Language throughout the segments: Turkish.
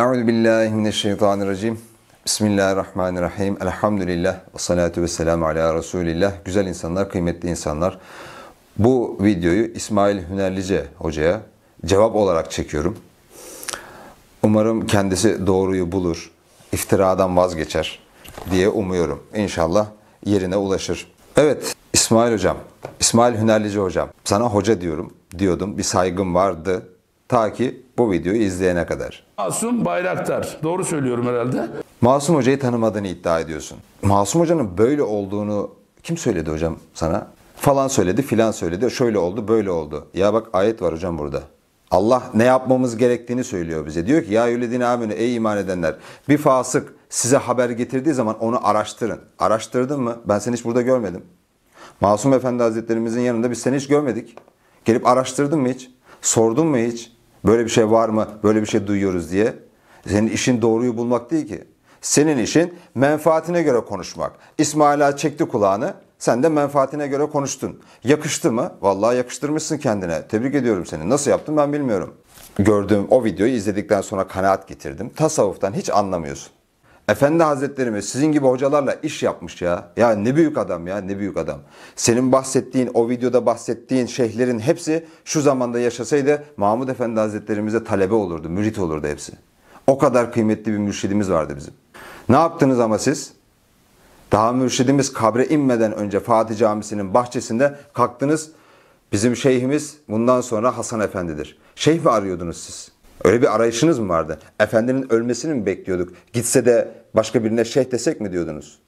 Euzu billahi mineşşeytanirracim. Bismillahirrahmanirrahim. Elhamdülillah ve salatu ve selamu ala Resulillah. Güzel insanlar, kıymetli insanlar. Bu videoyu İsmail Hünerlice hocaya cevap olarak çekiyorum. Umarım kendisi doğruyu bulur, iftiradan vazgeçer diye umuyorum. İnşallah yerine ulaşır. Evet, İsmail hocam, İsmail Hünerlice hocam. Sana hoca diyorum, diyordum. Bir saygım vardı Ta ki bu videoyu izleyene kadar. Masum Bayraktar. Doğru söylüyorum herhalde. Masum Hoca'yı tanımadığını iddia ediyorsun. Masum Hoca'nın böyle olduğunu kim söyledi hocam sana? Falan söyledi, filan söyledi. Şöyle oldu, böyle oldu. Ya bak ayet var hocam burada. Allah ne yapmamız gerektiğini söylüyor bize. Diyor ki ya yüledine aminu ey iman edenler bir fasık size haber getirdiği zaman onu araştırın. Araştırdın mı? Ben seni hiç burada görmedim. Masum Efendi Hazretlerimizin yanında biz seni hiç görmedik. Gelip araştırdın mı hiç? Sordun mu hiç? Böyle bir şey var mı? Böyle bir şey duyuyoruz diye. Senin işin doğruyu bulmak değil ki. Senin işin menfaatine göre konuşmak. İsmaila çekti kulağını. Sen de menfaatine göre konuştun. Yakıştı mı? Vallahi yakıştırmışsın kendine. Tebrik ediyorum seni. Nasıl yaptın ben bilmiyorum. Gördüğüm o videoyu izledikten sonra kanaat getirdim. Tasavvuftan hiç anlamıyorsun. Efendi Hazretlerimiz sizin gibi hocalarla iş yapmış ya. Ya ne büyük adam ya ne büyük adam. Senin bahsettiğin o videoda bahsettiğin şeyhlerin hepsi şu zamanda yaşasaydı Mahmud Efendi Hazretlerimize talebe olurdu, mürit olurdu hepsi. O kadar kıymetli bir mürşidimiz vardı bizim. Ne yaptınız ama siz? Daha mürşidimiz kabre inmeden önce Fatih Camisi'nin bahçesinde kalktınız. Bizim şeyhimiz bundan sonra Hasan Efendi'dir. Şeyh mi arıyordunuz siz? Öyle bir arayışınız mı vardı? Efendinin ölmesini mi bekliyorduk? Gitse de başka birine şeyh desek mi diyordunuz?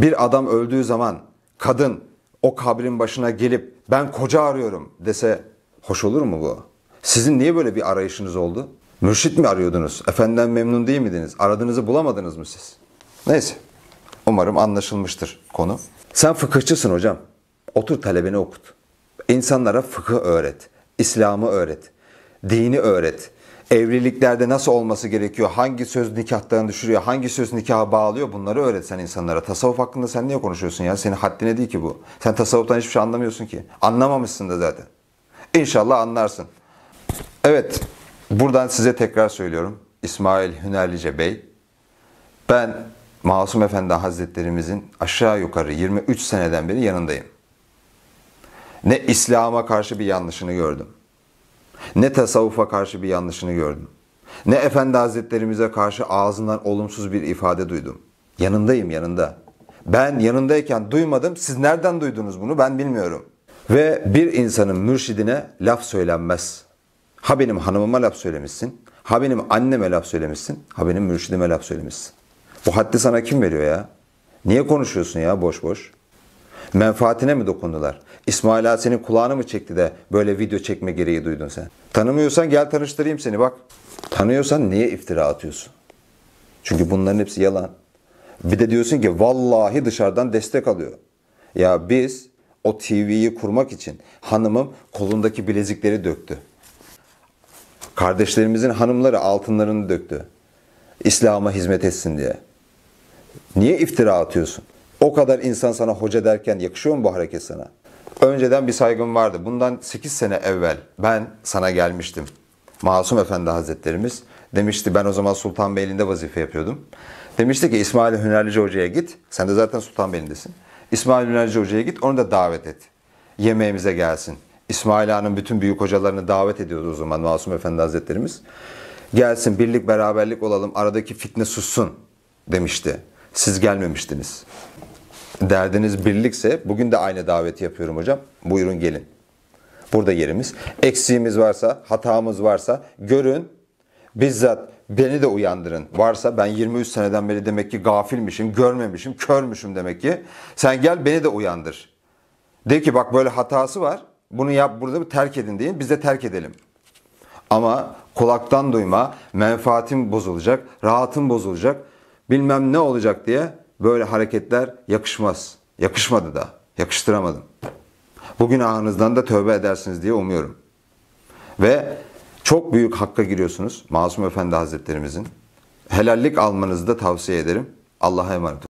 Bir adam öldüğü zaman kadın o kabrin başına gelip ben koca arıyorum dese hoş olur mu bu? Sizin niye böyle bir arayışınız oldu? Mürşit mi arıyordunuz? Efendiden memnun değil miydiniz? Aradığınızı bulamadınız mı siz? Neyse. Umarım anlaşılmıştır konu. Sen fıkıhçısın hocam. Otur talebini okut. İnsanlara fıkıh öğret. İslam'ı öğret. Dini öğret evliliklerde nasıl olması gerekiyor, hangi söz nikahlarını düşürüyor, hangi söz nikaha bağlıyor bunları öğretsen insanlara. Tasavvuf hakkında sen niye konuşuyorsun ya? Senin haddine değil ki bu. Sen tasavvuftan hiçbir şey anlamıyorsun ki. Anlamamışsın da zaten. İnşallah anlarsın. Evet, buradan size tekrar söylüyorum. İsmail Hünerlice Bey, ben Masum Efendi Hazretlerimizin aşağı yukarı 23 seneden beri yanındayım. Ne İslam'a karşı bir yanlışını gördüm ne tasavvufa karşı bir yanlışını gördüm. Ne Efendi Hazretlerimize karşı ağzından olumsuz bir ifade duydum. Yanındayım yanında. Ben yanındayken duymadım. Siz nereden duydunuz bunu ben bilmiyorum. Ve bir insanın mürşidine laf söylenmez. Ha benim hanımıma laf söylemişsin. Ha benim anneme laf söylemişsin. Ha benim mürşidime laf söylemişsin. Bu haddi sana kim veriyor ya? Niye konuşuyorsun ya boş boş? Menfaatine mi dokundular? İsmail senin kulağını mı çekti de böyle video çekme gereği duydun sen? Tanımıyorsan gel tanıştırayım seni bak. Tanıyorsan niye iftira atıyorsun? Çünkü bunların hepsi yalan. Bir de diyorsun ki vallahi dışarıdan destek alıyor. Ya biz o TV'yi kurmak için hanımım kolundaki bilezikleri döktü. Kardeşlerimizin hanımları altınlarını döktü. İslam'a hizmet etsin diye. Niye iftira atıyorsun? O kadar insan sana hoca derken yakışıyor mu bu hareket sana? Önceden bir saygım vardı. Bundan 8 sene evvel ben sana gelmiştim. Masum Efendi Hazretlerimiz demişti ben o zaman Sultanbeyli'nde vazife yapıyordum. Demişti ki İsmail Hünerlici Hoca'ya git. Sen de zaten Sultanbeyli'ndesin. İsmail Hünerlici Hoca'ya git onu da davet et. Yemeğimize gelsin. İsmail Han'ın bütün büyük hocalarını davet ediyordu o zaman Masum Efendi Hazretlerimiz. Gelsin birlik beraberlik olalım aradaki fitne sussun demişti. Siz gelmemiştiniz derdiniz birlikse bugün de aynı daveti yapıyorum hocam. Buyurun gelin. Burada yerimiz. Eksiğimiz varsa, hatamız varsa görün. Bizzat beni de uyandırın. Varsa ben 23 seneden beri demek ki gafilmişim, görmemişim, körmüşüm demek ki. Sen gel beni de uyandır. De ki bak böyle hatası var. Bunu yap burada terk edin deyin. Biz de terk edelim. Ama kulaktan duyma, menfaatim bozulacak, rahatım bozulacak, bilmem ne olacak diye böyle hareketler yakışmaz. Yakışmadı da. Yakıştıramadım. Bugün ağınızdan da tövbe edersiniz diye umuyorum. Ve çok büyük hakka giriyorsunuz Masum Efendi Hazretlerimizin. Helallik almanızı da tavsiye ederim. Allah'a emanet olun.